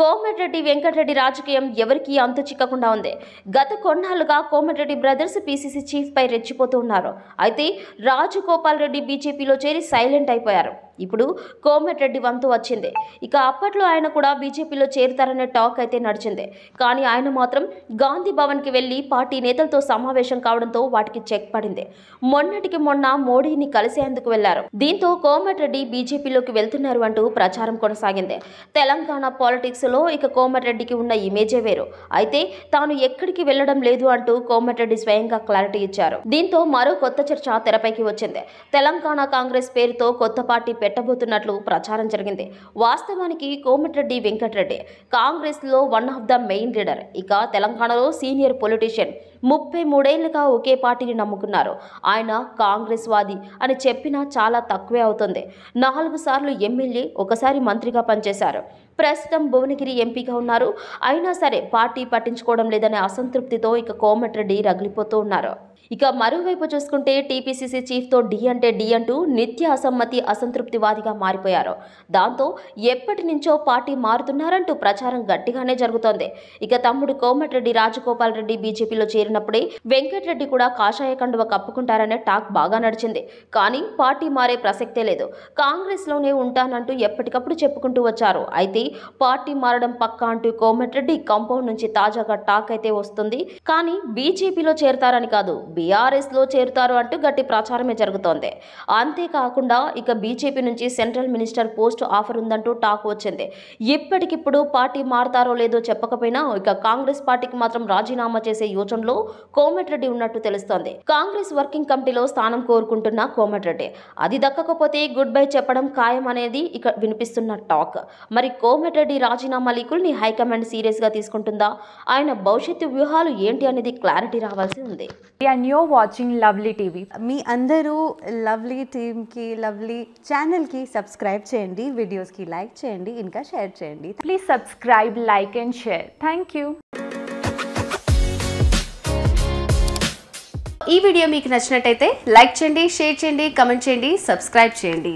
కోమటిరెడ్డి వెంకటరెడ్డి రాజకీయం ఎవరికి అంతు చిక్కకుండా ఉంది గత కొన్నాళ్ళుగా కోమటిరెడ్డి బ్రదర్స్ పీసీసీ చీఫ్పై రెచ్చిపోతూ ఉన్నారు అయితే రాజగోపాల్ రెడ్డి బీజేపీలో చేరి సైలెంట్ అయిపోయారు ఇప్పుడు కోమటిరెడ్డి వంతు వచ్చింది ఇక అప్పట్లో ఆయన కూడా బీజేపీలో చేరుతారనే టాక్ అయితే నడిచింది కానీ ఆయన మాత్రం గాంధీ భవన్కి వెళ్ళి పార్టీ నేతలతో సమావేశం కావడంతో వాటికి చెక్ పడింది మొన్నటికి మొన్న మోడీని కలిసేందుకు వెళ్లారు దీంతో కోమటిరెడ్డి బీజేపీలోకి వెళ్తున్నారు అంటూ ప్రచారం కొనసాగింది తెలంగాణ పాలిటిక్స్లో ఇక కోమటిరెడ్డికి ఉన్న ఇమేజే వేరు అయితే తాను ఎక్కడికి వెళ్లడం లేదు అంటూ కోమటిరెడ్డి స్వయంగా క్లారిటీ ఇచ్చారు దీంతో మరో కొత్త చర్చ తెరపైకి వచ్చింది తెలంగాణ కాంగ్రెస్ పేరుతో కొత్త పార్టీ పెట్టబోతున్నట్లు ప్రచారం జరిగింది వాస్తవానికి కోమటిరెడ్డి వెంకటరెడ్డి కాంగ్రెస్లో one of the main leader ఇక తెలంగాణలో సీనియర్ పొలిటీషియన్ ముప్పై మూడేళ్లుగా ఒకే పార్టీని నమ్ముకున్నారు ఆయన కాంగ్రెస్ వాది అని చెప్పినా చాలా తక్కువే అవుతుంది నాలుగు సార్లు ఎమ్మెల్యే ఒకసారి మంత్రిగా పనిచేశారు ప్రస్తుతం భువనగిరి ఎంపీగా ఉన్నారు అయినా సరే పార్టీ పట్టించుకోవడం లేదనే అసంతృప్తితో ఇక కోమటిరెడ్డి రగిలిపోతూ ఉన్నారు ఇక మరోవైపు చూసుకుంటే టీపీసీసీ చీఫ్తో డి అంటే డి అంటూ నిత్య అసమ్మతి అసంతృప్తివాదిగా మారిపోయారు దాంతో ఎప్పటి నుంచో పార్టీ మారుతున్నారంటూ ప్రచారం గట్టిగానే జరుగుతోంది ఇక తమ్ముడు కోమటిరెడ్డి రాజగోపాల్ రెడ్డి బీజేపీలో చేరినప్పుడే వెంకటరెడ్డి కూడా కాషాయ కండువ కప్పుకుంటారనే టాక్ బాగా నడిచింది కానీ పార్టీ మారే ప్రసక్తే లేదు కాంగ్రెస్లోనే ఉంటానంటూ ఎప్పటికప్పుడు చెప్పుకుంటూ వచ్చారు అయితే పార్టీ మారడం పక్క అంటూ కోమటిరెడ్డి కంపౌండ్ నుంచి తాజాగా టాక్ అయితే వస్తుంది కానీ బీజేపీలో చేరుతారని కాదు లో చేరుతారు అంటూ గట్టి ప్రచారమే జరుగుతోంది అంతేకాకుండా ఇక బీజేపీ నుంచి సెంట్రల్ మినిస్టర్ పోస్ట్ ఆఫర్ ఉందంటూ టాక్ వచ్చింది ఇప్పటికిప్పుడు పార్టీ మారతారో లేదో చెప్పకపోయినా ఇక కాంగ్రెస్ పార్టీకి మాత్రం రాజీనామా చేసే యోచనలో కోమటిరెడ్డి ఉన్నట్టు తెలుస్తోంది కాంగ్రెస్ వర్కింగ్ కమిటీలో స్థానం కోరుకుంటున్న కోమటిరెడ్డి అది దక్కకపోతే గుడ్ బై చెప్పడం ఖాయం అనేది ఇక వినిపిస్తున్న టాక్ మరి కో కోమటిరెడ్డి రాజీనామా లీకుల్ని హైకమాండ్ సీరియస్గా తీసుకుంటుందా ఆయన భవిష్యత్తు వ్యూహాలు ఏంటి అనేది క్లారిటీ రావాల్సి ఉంది and you watching lovely TV మీ అందరూ లవ్లీ టీమ్కి లవ్లీ ఛానల్కి సబ్స్క్రైబ్ చేయండి వీడియోస్కి లైక్ చేయండి ఇంకా షేర్ చేయండి please subscribe like and share thank you ఈ వీడియో మీకు నచ్చినట్టయితే లైక్ చేయండి షేర్ చేయండి కమెంట్ చేయండి సబ్స్క్రైబ్ చేయండి